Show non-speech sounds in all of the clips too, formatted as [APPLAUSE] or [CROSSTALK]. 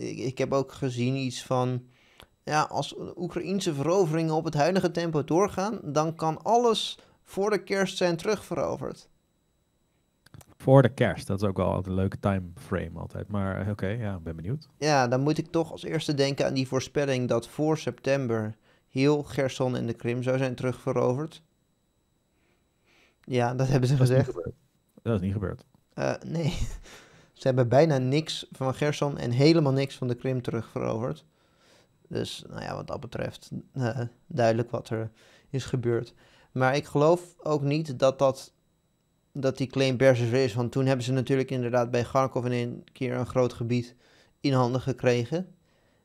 ik heb ook gezien iets van. Ja, als Oekraïnse veroveringen op het huidige tempo doorgaan, dan kan alles voor de kerst zijn terugveroverd. Voor de kerst, dat is ook wel een leuke timeframe altijd. Maar eh, oké, ja, ik ben benieuwd. Ja, dan moet ik toch als eerste denken aan die voorspelling dat voor september heel Gerson en de Krim zou zijn terugveroverd. Ja, dat hebben ze gezegd. dat is niet gebeurd. Uh, nee. Ze hebben bijna niks van Gerson en helemaal niks van de Krim terugveroverd. Dus nou ja, wat dat betreft eh, duidelijk wat er is gebeurd. Maar ik geloof ook niet dat, dat, dat die claim persevereert is. Want toen hebben ze natuurlijk inderdaad bij Kharkov in een keer een groot gebied in handen gekregen.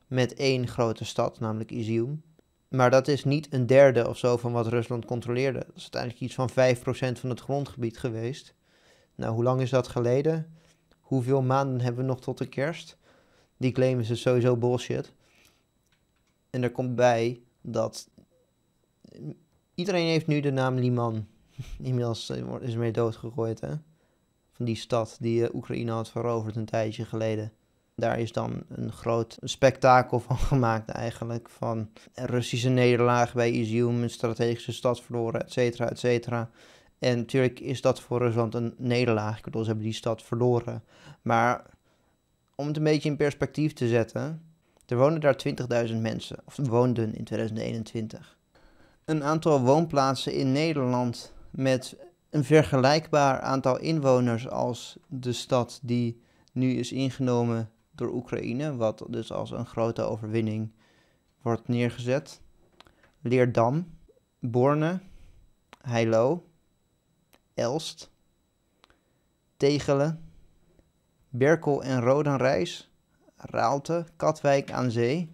Met één grote stad, namelijk Izium. Maar dat is niet een derde of zo van wat Rusland controleerde. Dat is uiteindelijk iets van 5% van het grondgebied geweest. Nou, hoe lang is dat geleden? hoeveel maanden hebben we nog tot de kerst? Die claimen ze dus sowieso bullshit. En er komt bij dat iedereen heeft nu de naam Liman. [LAUGHS] Inmiddels eh, is ermee doodgegooid, hè? Van die stad die eh, Oekraïne had veroverd een tijdje geleden. Daar is dan een groot spektakel [LAUGHS] van gemaakt eigenlijk. Van Russische nederlaag bij Izium, een strategische stad verloren, et cetera, et cetera. En natuurlijk is dat voor Rusland een nederlaag. Ik bedoel, ze hebben die stad verloren. Maar om het een beetje in perspectief te zetten. Er wonen daar 20.000 mensen, of woonden in 2021. Een aantal woonplaatsen in Nederland met een vergelijkbaar aantal inwoners als de stad die nu is ingenomen door Oekraïne, wat dus als een grote overwinning wordt neergezet. Leerdam, Borne, Heilo, Elst, Tegelen, Berkel en Rodenrijs, Raalte, Katwijk aan Zee.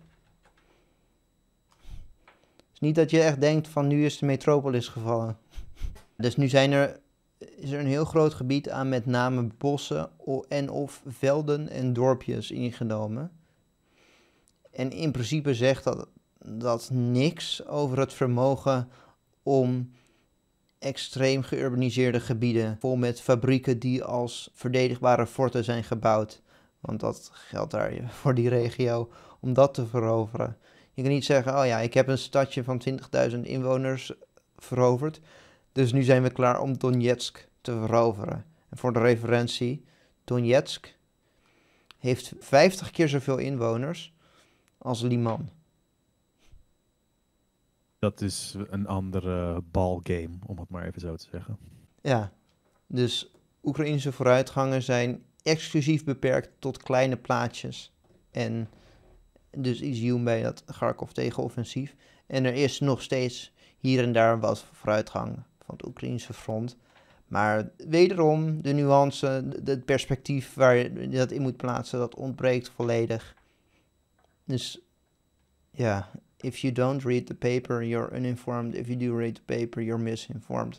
Het Is niet dat je echt denkt van nu is de metropolis gevallen. Dus nu zijn er, is er een heel groot gebied aan met name bossen en of velden en dorpjes ingenomen. En in principe zegt dat, dat niks over het vermogen om extreem geurbaniseerde gebieden, vol met fabrieken die als verdedigbare forten zijn gebouwd. Want dat geldt daar [LAUGHS] voor die regio, om dat te veroveren. Je kan niet zeggen, oh ja, ik heb een stadje van 20.000 inwoners veroverd, dus nu zijn we klaar om Donetsk te veroveren. En voor de referentie, Donetsk heeft 50 keer zoveel inwoners als Liman. Dat is een andere balgame, om het maar even zo te zeggen. Ja, dus Oekraïnse vooruitgangen zijn exclusief beperkt tot kleine plaatjes En dus Izium bij dat Kharkov tegenoffensief. En er is nog steeds hier en daar wat vooruitgang van het Oekraïnse front. Maar wederom, de nuance, het perspectief waar je dat in moet plaatsen, dat ontbreekt volledig. Dus ja, if you don't read the paper, you're uninformed. If you do read the paper, you're misinformed.